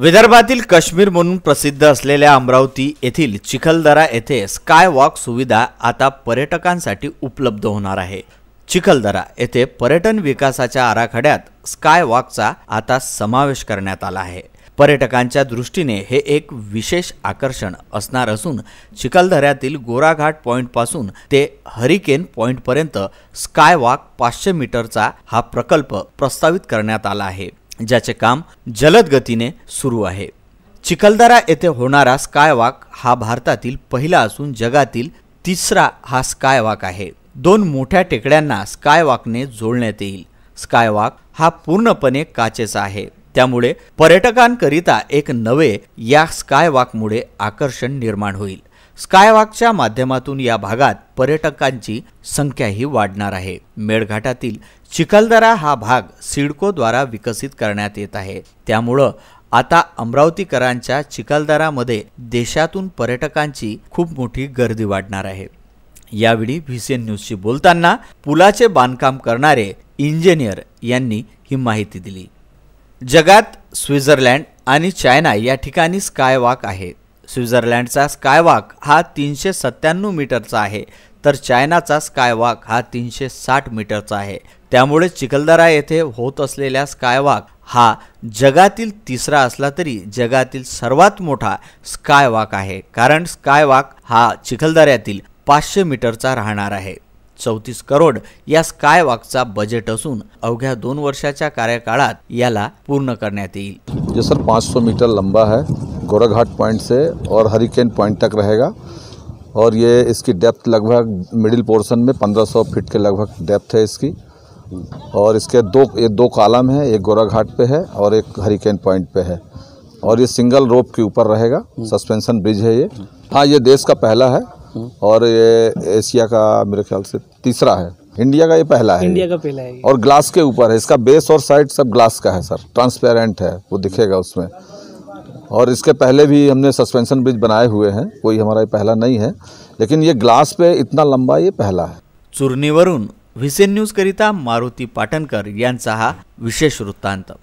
विदर्भातील काश्मीर म्हणून प्रसिद्ध असलेल्या अमरावती येथील चिखलदरा येथे स्काय वॉक सुविधा आता पर्यटकांसाठी उपलब्ध होणार आहे चिखलदरा येथे पर्यटन विकासाच्या आराखड्यात स्काय वॉकचा आता समावेश करण्यात आला आहे पर्यटकांच्या दृष्टीने हे एक विशेष आकर्षण असणार असून चिखलदऱ्यातील गोराघाट पॉईंटपासून ते हरिकेन पॉईंटपर्यंत स्काय वॉक पाचशे मीटरचा हा प्रकल्प प्रस्तावित करण्यात आला आहे ज्याचे काम जलद गतीने सुरू आहे चिखलदरा येथे होणारा स्काय वॉक हा भारतातील पहिला असून जगातील तिसरा हा स्काय आहे दोन मोठ्या टेकड्यांना स्काय वॉकने जोडण्यात येईल स्काय हा पूर्णपणे काचेचा आहे त्यामुळे पर्यटकांकरिता एक नवे या स्काय वॉकमुळे आकर्षण निर्माण होईल स्कायवॉकच्या माध्यमातून या भागात पर्यटकांची संख्याही वाढणार आहे मेळघाटातील चिखलदरा हा भाग सिडकोद्वारा विकसित करण्यात येत आहे त्यामुळं आता अमरावतीकरांच्या चिखलदरामध्ये देशातून पर्यटकांची खूप मोठी गर्दी वाढणार आहे यावेळी व्ही सी एन न्यूजशी बोलताना पुलाचे बांधकाम करणारे इंजिनियर यांनी ही माहिती दिली जगात स्वित्झर्लंड आणि चायना या ठिकाणी स्कायवॉक आहे स्वित्झर्लंडचा स्कायवाक हा तीनशे सत्त्याण्णव मीटरचा आहे तर चायनाचा स्कायवाक हा तीनशे साठ मीटरचा आहे त्यामुळे चिखलदरा येथे होत असलेल्या स्कायवॉक हा जगातील तिसरा असला तरी जगातील सर्वात मोठा स्कायवाक आहे कारण स्कायवाक हा चिखलदऱ्यातील पाचशे मीटरचा राहणार आहे चौतीस करोड या स्कायवॉकचा बजेट असून अवघ्या दोन वर्षाच्या कार्यकाळात याला पूर्ण करण्यात येईल सर पाच सौ मीटर लंबा है गोराघाट पॉइंट से और हरिकेन पॉइंट तक रहेगा और ये इसकी डेप्थ लगभग मिडिल पोर्शन में 1500 फीट के लगभग डेप्थ है इसकी और इसके दो ये दो कालम है एक गोराघाट पे है और एक हरिकेन पॉइंट पे है और ये सिंगल रोप के ऊपर रहेगा सस्पेंशन ब्रिज है ये हाँ ये देश का पहला है और ये एशिया का मेरे ख्याल से तीसरा है इंडिया का ये पहला है इंडिया का पहला है और ग्लास के ऊपर है इसका बेस और साइड सब ग्लास का है सर ट्रांसपेरेंट है वो दिखेगा उसमें और इसके पहले भी हमने सस्पेंशन ब्रिज बनाए हुए हैं कोई हमारा ये पहला नहीं है लेकिन ये ग्लास पे इतना लंबा ये पहला है वरुण वीसी न्यूज करिता मारुति पाटनकर हा विशेष वृत्तांत